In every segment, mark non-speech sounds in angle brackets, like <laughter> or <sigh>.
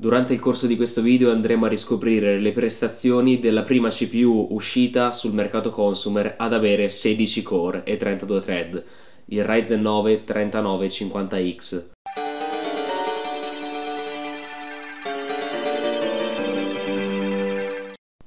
Durante il corso di questo video andremo a riscoprire le prestazioni della prima CPU uscita sul mercato consumer ad avere 16 core e 32 thread, il Ryzen 9 3950X.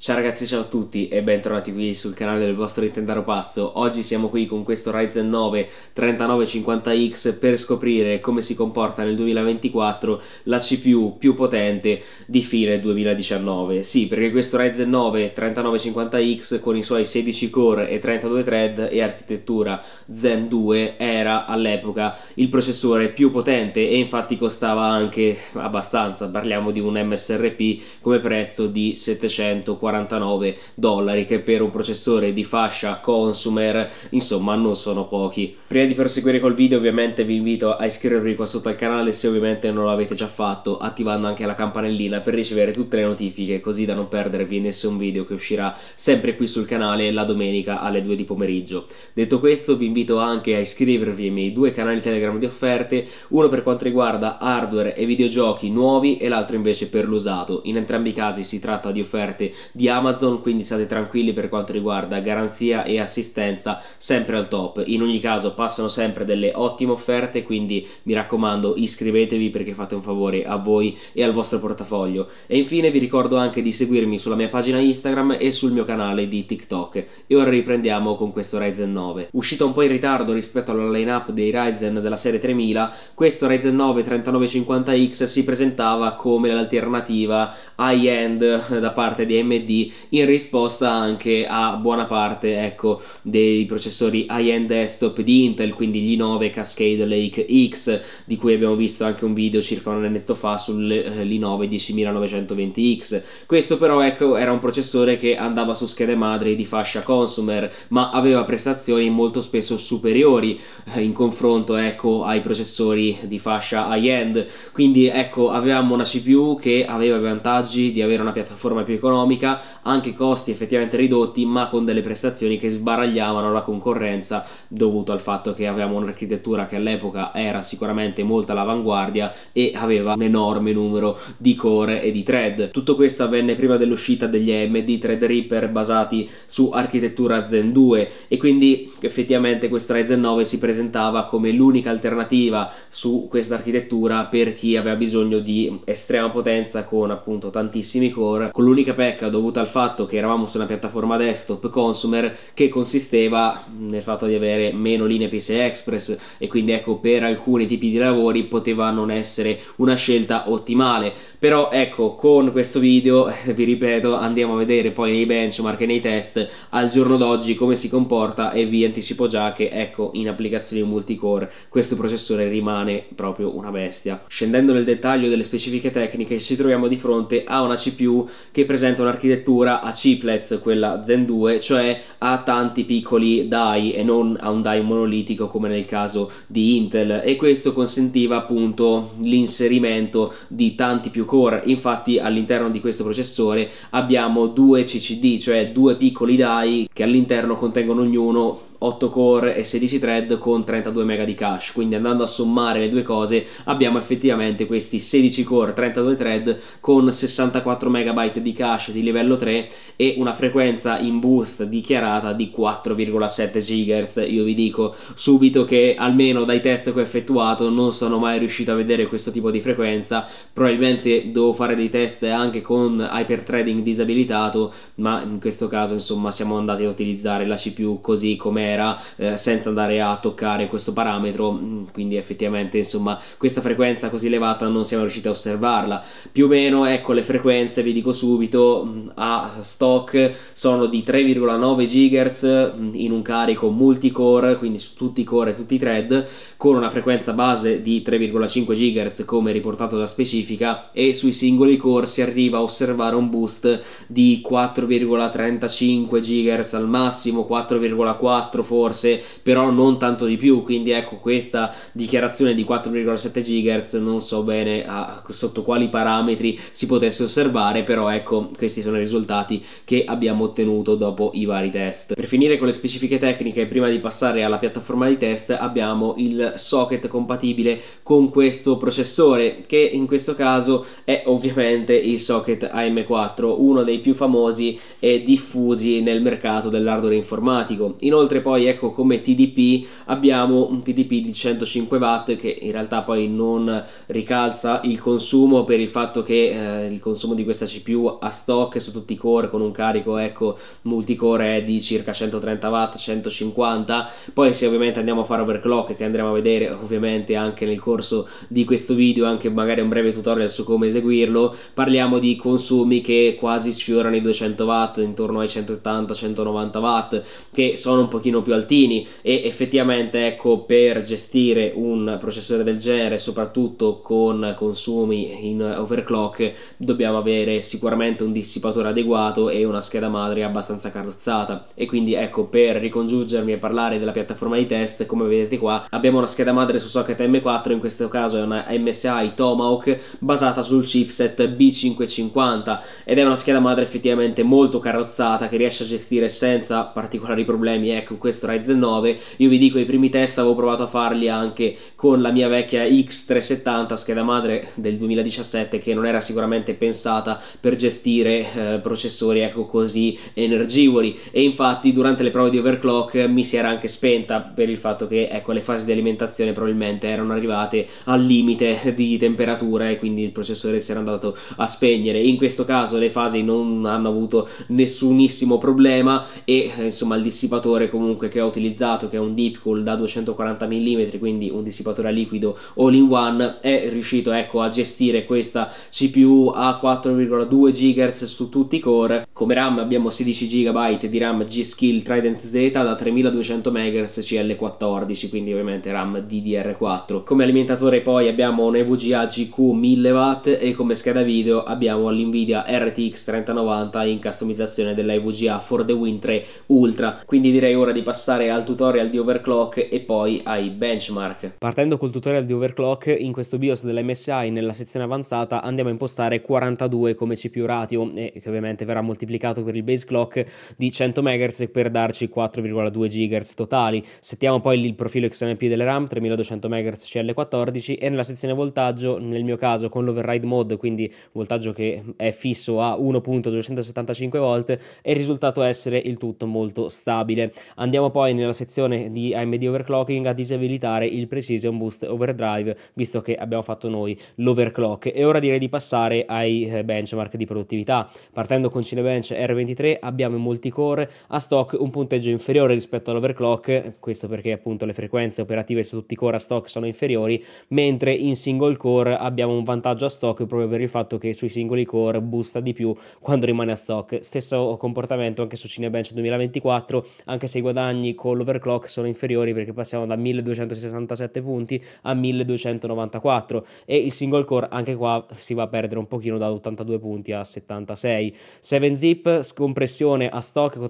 Ciao ragazzi, ciao a tutti e bentornati qui sul canale del vostro Nintendaro Pazzo. Oggi siamo qui con questo Ryzen 9 3950X per scoprire come si comporta nel 2024 la CPU più potente di fine 2019. Sì, perché questo Ryzen 9 3950X con i suoi 16 core e 32 thread e architettura Zen 2 era all'epoca il processore più potente e infatti costava anche abbastanza, parliamo di un MSRP come prezzo di 740 49 dollari che per un processore di fascia consumer insomma non sono pochi. Prima di proseguire col video ovviamente vi invito a iscrivervi qua sotto al canale se ovviamente non l'avete già fatto attivando anche la campanellina per ricevere tutte le notifiche così da non perdervi nessun video che uscirà sempre qui sul canale la domenica alle 2 di pomeriggio. Detto questo vi invito anche a iscrivervi ai miei due canali Telegram di offerte, uno per quanto riguarda hardware e videogiochi nuovi e l'altro invece per l'usato. In entrambi i casi si tratta di offerte di di Amazon, quindi state tranquilli per quanto riguarda garanzia e assistenza sempre al top. In ogni caso passano sempre delle ottime offerte, quindi mi raccomando iscrivetevi perché fate un favore a voi e al vostro portafoglio. E infine vi ricordo anche di seguirmi sulla mia pagina Instagram e sul mio canale di TikTok. E ora riprendiamo con questo Ryzen 9. Uscito un po' in ritardo rispetto alla lineup dei Ryzen della serie 3000, questo Ryzen 9 3950X si presentava come l'alternativa high-end da parte di AMD in risposta anche a buona parte ecco, dei processori high-end desktop di Intel, quindi gli 9 Cascade Lake X, di cui abbiamo visto anche un video circa un annetto fa sull'i9 eh, 10920X. Questo però ecco, era un processore che andava su schede madre di fascia consumer, ma aveva prestazioni molto spesso superiori eh, in confronto ecco, ai processori di fascia high-end, quindi ecco, avevamo una CPU che aveva vantaggi vantaggi di avere una piattaforma più economica anche costi effettivamente ridotti, ma con delle prestazioni che sbaragliavano la concorrenza dovuto al fatto che avevamo un'architettura che all'epoca era sicuramente molto all'avanguardia e aveva un enorme numero di core e di thread. Tutto questo avvenne prima dell'uscita degli AMD Threadripper basati su architettura Zen 2 e quindi effettivamente questo Ryzen 9 si presentava come l'unica alternativa su questa architettura per chi aveva bisogno di estrema potenza con appunto tantissimi core, con l'unica pecca dovuta al fatto che eravamo su una piattaforma desktop consumer che consisteva nel fatto di avere meno linee PCI Express e quindi ecco per alcuni tipi di lavori poteva non essere una scelta ottimale però ecco con questo video <laughs> vi ripeto andiamo a vedere poi nei benchmark e nei test al giorno d'oggi come si comporta e vi anticipo già che ecco in applicazioni multicore questo processore rimane proprio una bestia scendendo nel dettaglio delle specifiche tecniche ci troviamo di fronte a una CPU che presenta un'architettura struttura a chiplets, quella Zen 2, cioè a tanti piccoli DAI e non a un DAI monolitico come nel caso di Intel e questo consentiva appunto l'inserimento di tanti più core. Infatti all'interno di questo processore abbiamo due CCD, cioè due piccoli DAI che all'interno contengono ognuno 8 core e 16 thread con 32 MB di cache, quindi andando a sommare le due cose abbiamo effettivamente questi 16 core, 32 thread con 64 megabyte di cache di livello 3 e una frequenza in boost dichiarata di 4,7 GHz. Io vi dico subito che almeno dai test che ho effettuato non sono mai riuscito a vedere questo tipo di frequenza, probabilmente devo fare dei test anche con hyper threading disabilitato, ma in questo caso insomma siamo andati a utilizzare la CPU così com'è era eh, senza andare a toccare questo parametro mm, quindi effettivamente insomma questa frequenza così elevata non siamo riusciti a osservarla più o meno ecco le frequenze vi dico subito mm, a stock sono di 3,9 GHz mm, in un carico multicore quindi su tutti i core e tutti i thread con una frequenza base di 3,5 GHz come riportato da specifica e sui singoli core si arriva a osservare un boost di 4,35 GHz al massimo 4,4 4 forse, però non tanto di più, quindi ecco questa dichiarazione di 4,7 GHz non so bene a, sotto quali parametri si potesse osservare, però ecco questi sono i risultati che abbiamo ottenuto dopo i vari test. Per finire con le specifiche tecniche, prima di passare alla piattaforma di test, abbiamo il socket compatibile con questo processore, che in questo caso è ovviamente il socket AM4, uno dei più famosi e diffusi nel mercato dell'hardware informatico. Inoltre poi poi ecco come TDP abbiamo un TDP di 105 watt che in realtà poi non ricalza il consumo per il fatto che eh, il consumo di questa CPU a stock su tutti i core con un carico ecco multicore è di circa 130 watt 150 poi se ovviamente andiamo a fare overclock che andremo a vedere ovviamente anche nel corso di questo video anche magari un breve tutorial su come eseguirlo parliamo di consumi che quasi sfiorano i 200 watt intorno ai 180 190 watt che sono un pochino pochino più altini e effettivamente ecco per gestire un processore del genere soprattutto con consumi in overclock dobbiamo avere sicuramente un dissipatore adeguato e una scheda madre abbastanza carrozzata e quindi ecco per ricongiungermi e parlare della piattaforma di test come vedete qua abbiamo una scheda madre su socket M4 in questo caso è una MSI Tomahawk basata sul chipset B550 ed è una scheda madre effettivamente molto carrozzata che riesce a gestire senza particolari problemi ecco questo Ryzen 9 io vi dico i primi test avevo provato a farli anche con la mia vecchia X370 scheda madre del 2017 che non era sicuramente pensata per gestire eh, processori ecco così energivori e infatti durante le prove di overclock mi si era anche spenta per il fatto che ecco le fasi di alimentazione probabilmente erano arrivate al limite di temperatura e quindi il processore si era andato a spegnere in questo caso le fasi non hanno avuto nessunissimo problema e eh, insomma il dissipatore comunque comunque che ho utilizzato che è un deep cool da 240 mm quindi un dissipatore a liquido all in one è riuscito ecco a gestire questa CPU a 4,2 GHz su tutti i core come RAM abbiamo 16 GB di RAM G-Skill Trident Z da 3200 MHz CL14 quindi ovviamente RAM DDR4 come alimentatore poi abbiamo un EVGA GQ 1000W e come scheda video abbiamo l'NVIDIA RTX 3090 in customizzazione della EVGA For The Win 3 Ultra quindi direi ora di di passare al tutorial di overclock e poi ai benchmark. Partendo col tutorial di overclock, in questo BIOS dell'MSI nella sezione avanzata andiamo a impostare 42 come CPU ratio e che ovviamente verrà moltiplicato per il base clock di 100 MHz per darci 4,2 GHz totali. Settiamo poi il profilo XMP delle RAM 3200 MHz CL14 e nella sezione voltaggio, nel mio caso con l'override mode, quindi voltaggio che è fisso a 1.275 volt, è risultato essere il tutto molto stabile. Andiamo Andiamo poi nella sezione di AMD eh, overclocking a disabilitare il precision boost overdrive visto che abbiamo fatto noi l'overclock e ora direi di passare ai eh, benchmark di produttività. Partendo con Cinebench R23 abbiamo in multicore a stock un punteggio inferiore rispetto all'overclock, questo perché appunto le frequenze operative su tutti i core a stock sono inferiori, mentre in single core abbiamo un vantaggio a stock proprio per il fatto che sui singoli core boosta di più quando rimane a stock. Stesso comportamento anche su Cinebench 2024, anche se i guadagni guadagni con l'overclock sono inferiori perché passiamo da 1267 punti a 1294 e il single core anche qua si va a perdere un pochino da 82 punti a 76. 7-zip scompressione a stock con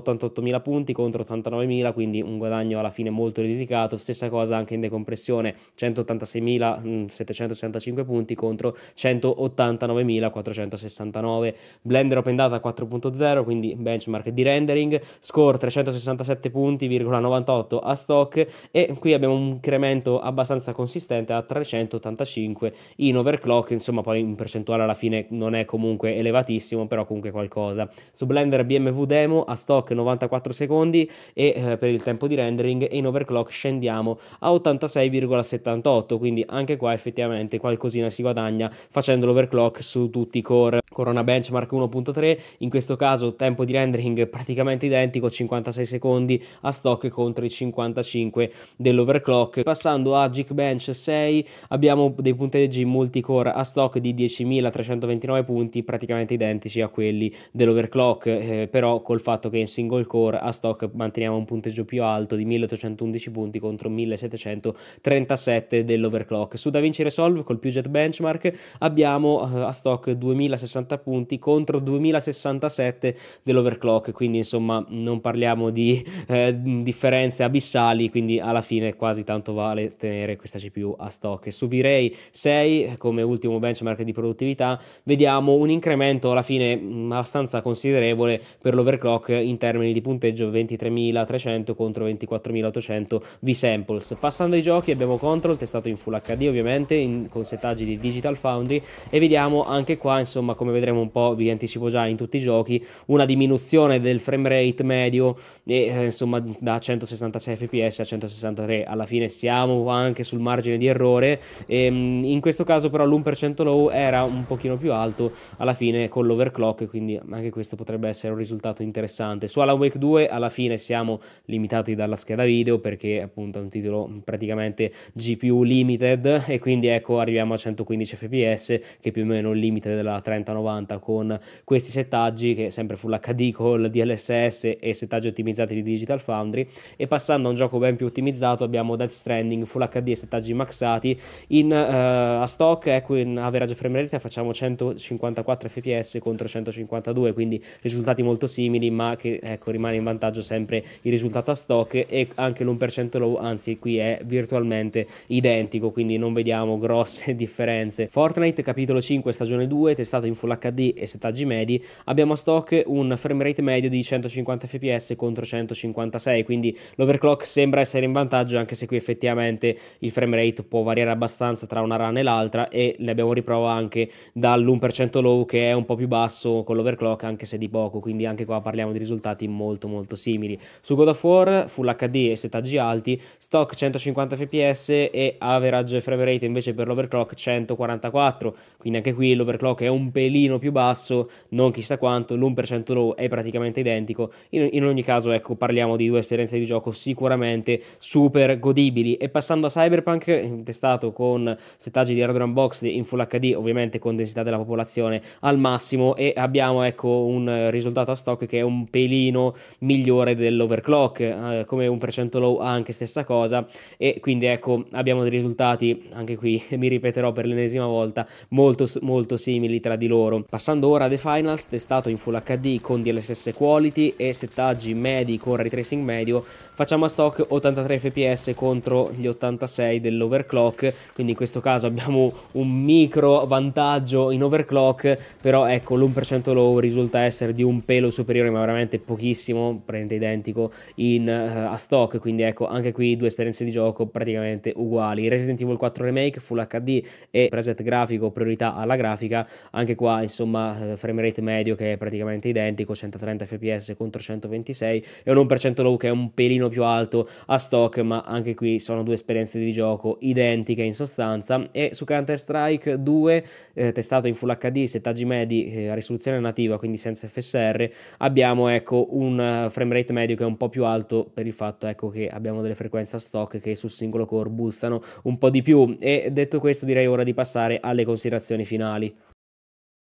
88.000 punti contro 89.000 quindi un guadagno alla fine molto risicato, stessa cosa anche in decompressione 186.765 mm, punti contro 189.469. Blender open data 4.0 quindi benchmark di rendering, score 367 47 punti,98 a stock e qui abbiamo un incremento abbastanza consistente a 385 in overclock, insomma poi in percentuale alla fine non è comunque elevatissimo, però comunque qualcosa. Su Blender BMW Demo a stock 94 secondi e eh, per il tempo di rendering e in overclock scendiamo a 86,78, quindi anche qua effettivamente qualcosina si guadagna facendo l'overclock su tutti i core. Corona Benchmark 1.3, in questo caso tempo di rendering praticamente identico, 56 secondi secondi a stock contro i 55 dell'overclock. Passando a Geekbench 6 abbiamo dei punteggi multicore a stock di 10.329 punti praticamente identici a quelli dell'overclock, eh, però col fatto che in single core a stock manteniamo un punteggio più alto di 1.811 punti contro 1.737 dell'overclock. Su DaVinci Resolve col PugetBenchmark benchmark abbiamo eh, a stock 2.060 punti contro 2.067 dell'overclock, quindi insomma non parliamo di eh, differenze abissali, quindi alla fine quasi tanto vale tenere questa CPU a stock. su V-Ray 6 come ultimo benchmark di produttività vediamo un incremento alla fine mm, abbastanza considerevole per l'overclock in termini di punteggio 23.300 contro 24.800 V-samples. Passando ai giochi abbiamo Control testato in Full HD ovviamente in, con settaggi di Digital Foundry e vediamo anche qua insomma come vedremo un po' vi anticipo già in tutti i giochi una diminuzione del frame rate medio e eh, insomma da 166 fps a 163 alla fine siamo anche sul margine di errore ehm, in questo caso però l'1% low era un pochino più alto alla fine con l'overclock quindi anche questo potrebbe essere un risultato interessante su Alan Wake 2 alla fine siamo limitati dalla scheda video perché appunto è un titolo praticamente GPU limited e quindi ecco arriviamo a 115 fps che è più o meno il limite della 3090 con questi settaggi che sempre full HD con DLSS e settaggi ottimizzati di Digital Foundry e passando a un gioco ben più ottimizzato abbiamo Death Stranding Full HD e settaggi maxati in, uh, a stock ecco in average frame rate facciamo 154 fps contro 152 quindi risultati molto simili ma che ecco, rimane in vantaggio sempre il risultato a stock e anche l'1% low anzi qui è virtualmente identico quindi non vediamo grosse <laughs> differenze Fortnite capitolo 5 stagione 2 testato in Full HD e settaggi medi abbiamo a stock un frame rate medio di 150 fps contro 100 156, quindi l'overclock sembra essere in vantaggio anche se qui effettivamente il frame rate può variare abbastanza tra una run e l'altra e ne abbiamo riprova anche dall'1% low che è un po' più basso con l'overclock anche se di poco, quindi anche qua parliamo di risultati molto molto simili. Su God of War Full HD e settaggi alti, stock 150 fps e average frame rate invece per l'overclock 144, quindi anche qui l'overclock è un pelino più basso, non chissà quanto, l'1% low è praticamente identico, in, in ogni caso ecco parliamo di due esperienze di gioco sicuramente super godibili. E passando a Cyberpunk, testato con settaggi di hardware unboxed in Full HD, ovviamente con densità della popolazione al massimo, e abbiamo ecco un risultato a stock che è un pelino migliore dell'overclock, eh, come un percento low anche stessa cosa, e quindi ecco abbiamo dei risultati, anche qui <laughs> mi ripeterò per l'ennesima volta, molto, molto simili tra di loro. Passando ora a The Finals, testato in Full HD con DLSS Quality e settaggi medi con con ray tracing medio facciamo a stock 83 fps contro gli 86 dell'overclock quindi in questo caso abbiamo un micro vantaggio in overclock però ecco l'1% low risulta essere di un pelo superiore ma veramente pochissimo praticamente identico in, uh, a stock quindi ecco anche qui due esperienze di gioco praticamente uguali Resident Evil 4 Remake Full HD e preset grafico priorità alla grafica anche qua insomma eh, frame rate medio che è praticamente identico 130 fps contro 126 è un l'1% low che è un pelino più alto a stock, ma anche qui sono due esperienze di gioco identiche in sostanza. E su Counter-Strike 2, eh, testato in Full HD, settaggi medi eh, a risoluzione nativa, quindi senza FSR, abbiamo ecco, un eh, frame rate medio che è un po' più alto per il fatto ecco, che abbiamo delle frequenze a stock che sul singolo core boostano un po' di più. E detto questo direi ora di passare alle considerazioni finali.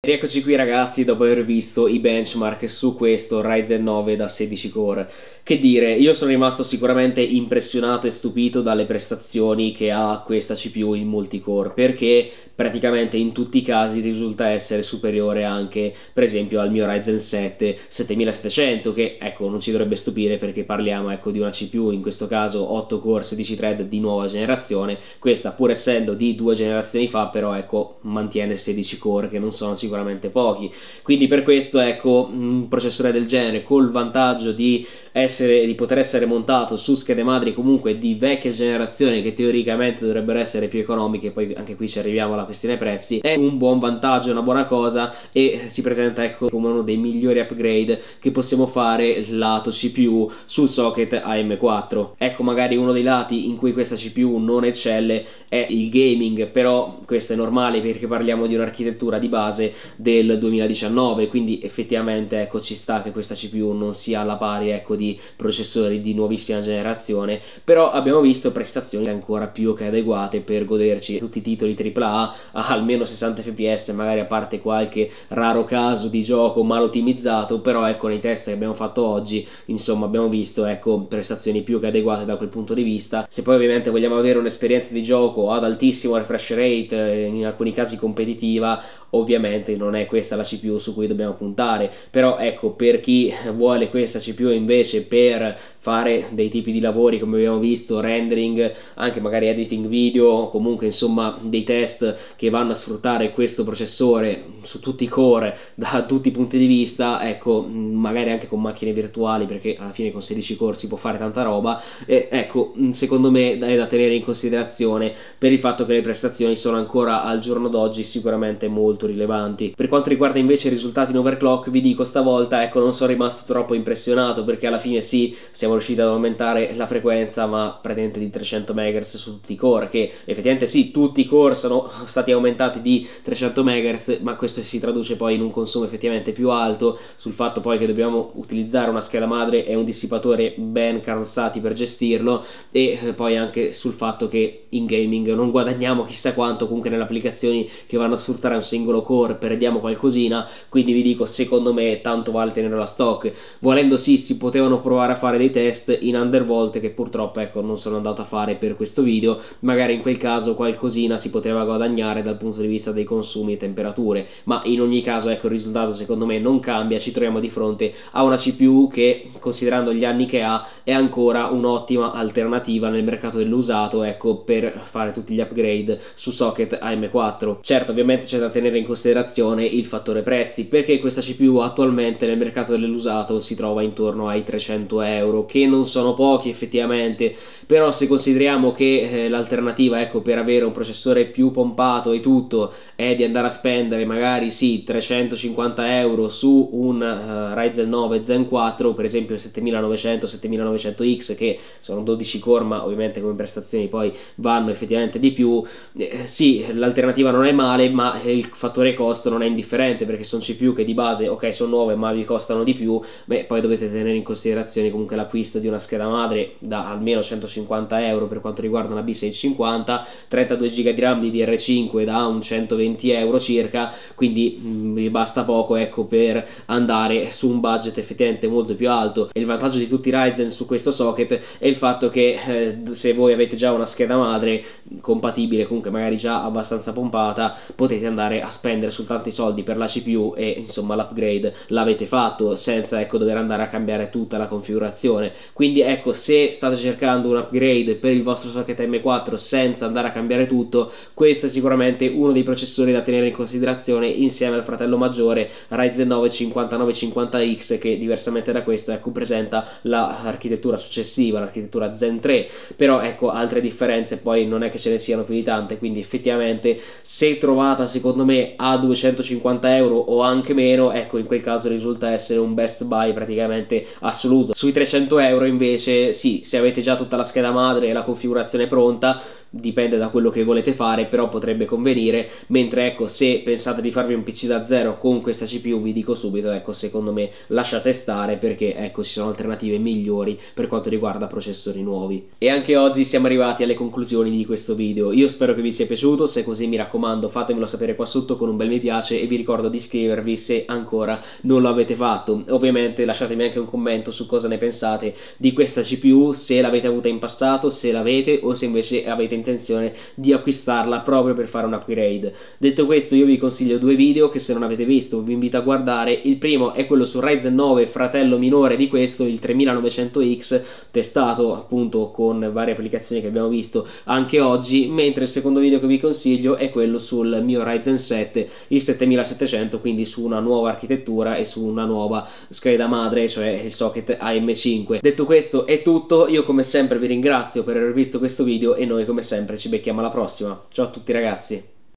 Rieccoci qui ragazzi dopo aver visto i benchmark su questo Ryzen 9 da 16 core che dire, io sono rimasto sicuramente impressionato e stupito dalle prestazioni che ha questa CPU in multicore perché praticamente in tutti i casi risulta essere superiore anche per esempio al mio Ryzen 7 7700 che ecco non ci dovrebbe stupire perché parliamo ecco di una CPU in questo caso 8 core 16 thread di nuova generazione questa pur essendo di due generazioni fa però ecco mantiene 16 core che non sono sicuramente pochi quindi per questo ecco un processore del genere col vantaggio di essere, di poter essere montato su schede madri comunque di vecchia generazione che teoricamente dovrebbero essere più economiche, poi anche qui ci arriviamo alla questione prezzi, è un buon vantaggio, una buona cosa e si presenta ecco come uno dei migliori upgrade che possiamo fare lato CPU sul socket AM4. Ecco magari uno dei lati in cui questa CPU non eccelle è il gaming, però questo è normale perché parliamo di un'architettura di base del 2019, quindi effettivamente ecco ci sta che questa CPU non sia alla pari ecco di processori di nuovissima generazione, però abbiamo visto prestazioni ancora più che adeguate per goderci tutti i titoli AAA a almeno 60 fps, magari a parte qualche raro caso di gioco mal ottimizzato, però ecco nei test che abbiamo fatto oggi, insomma abbiamo visto ecco prestazioni più che adeguate da quel punto di vista. Se poi ovviamente vogliamo avere un'esperienza di gioco ad altissimo refresh rate, eh, in alcuni casi competitiva, ovviamente non è questa la CPU su cui dobbiamo puntare, però ecco per chi vuole questa CPU invece spese per fare dei tipi di lavori come abbiamo visto, rendering, anche magari editing video, comunque insomma dei test che vanno a sfruttare questo processore su tutti i core, <laughs> da tutti i punti di vista, ecco, magari anche con macchine virtuali perché alla fine con 16 core si può fare tanta roba, e ecco, secondo me è da tenere in considerazione per il fatto che le prestazioni sono ancora al giorno d'oggi sicuramente molto rilevanti. Per quanto riguarda invece i risultati in overclock, vi dico stavolta, ecco, non sono rimasto troppo impressionato perché alla fine sì, siamo siamo riusciti ad aumentare la frequenza ma praticamente di 300 MHz su tutti i core che effettivamente sì tutti i core sono <laughs> stati aumentati di 300 MHz ma questo si traduce poi in un consumo effettivamente più alto sul fatto poi che dobbiamo utilizzare una scheda madre e un dissipatore ben calzati per gestirlo e eh, poi anche sul fatto che in gaming non guadagniamo chissà quanto comunque nelle applicazioni che vanno a sfruttare un singolo core perdiamo qualcosina quindi vi dico secondo me tanto vale tenere la stock volendo sì si potevano provare a fare dei test test in undervolt che purtroppo ecco, non sono andato a fare per questo video, magari in quel caso qualcosina si poteva guadagnare dal punto di vista dei consumi e temperature, ma in ogni caso ecco, il risultato secondo me non cambia, ci troviamo di fronte a una CPU che considerando gli anni che ha è ancora un'ottima alternativa nel mercato dell'usato ecco, per fare tutti gli upgrade su socket AM4. Certo ovviamente c'è da tenere in considerazione il fattore prezzi perché questa CPU attualmente nel mercato dell'usato si trova intorno ai 300 euro che non sono pochi effettivamente, però se consideriamo che eh, l'alternativa ecco, per avere un processore più pompato e tutto è di andare a spendere magari sì 350 euro su un uh, Ryzen 9 Zen 4, per esempio 7900, 7900X che sono 12 core ma ovviamente come prestazioni poi vanno effettivamente di più, eh, sì l'alternativa non è male ma il fattore costo non è indifferente perché sono CPU che di base ok sono nuove ma vi costano di più, beh poi dovete tenere in considerazione comunque la 15 l'acquisto di una scheda madre da almeno 150 euro per quanto riguarda una B650, 32 GB di RAM di DR5 da un 120 euro circa, quindi mh, mm, basta poco ecco, per andare su un budget effettivamente molto più alto. E il vantaggio di tutti i Ryzen su questo socket è il fatto che eh, se voi avete già una scheda madre mm, compatibile, comunque magari già abbastanza pompata, potete andare a spendere soltanto i soldi per la CPU e insomma l'upgrade l'avete fatto senza ecco dover andare a cambiare tutta la configurazione quindi ecco, se state cercando un upgrade per il vostro socket M4 senza andare a cambiare tutto, questo è sicuramente uno dei processori da tenere in considerazione insieme al fratello maggiore Ryzen 9 5950X che diversamente da questo ecco, presenta l'architettura successiva, l'architettura Zen 3, però ecco altre differenze poi non è che ce ne siano più di tante, quindi effettivamente se trovata secondo me a 250 euro o anche meno, ecco in quel caso risulta essere un best buy praticamente assoluto. Sui 300 euro euro invece sì, se avete già tutta la scheda madre e la configurazione pronta dipende da quello che volete fare però potrebbe convenire mentre ecco se pensate di farvi un pc da zero con questa cpu vi dico subito ecco secondo me lasciate stare perché ecco ci sono alternative migliori per quanto riguarda processori nuovi e anche oggi siamo arrivati alle conclusioni di questo video io spero che vi sia piaciuto se così mi raccomando fatemelo sapere qua sotto con un bel mi piace e vi ricordo di iscrivervi se ancora non lo avete fatto ovviamente lasciatemi anche un commento su cosa ne pensate di questa cpu se l'avete avuta in passato se l'avete o se invece avete intenzione di acquistarla proprio per fare un upgrade. Detto questo io vi consiglio due video che se non avete visto vi invito a guardare, il primo è quello su Ryzen 9 fratello minore di questo, il 3900X testato appunto con varie applicazioni che abbiamo visto anche oggi, mentre il secondo video che vi consiglio è quello sul mio Ryzen 7, il 7700, quindi su una nuova architettura e su una nuova scheda madre, cioè il socket AM5. Detto questo è tutto, io come sempre vi ringrazio per aver visto questo video e noi come sempre sempre, ci becchiamo alla prossima. Ciao a tutti ragazzi.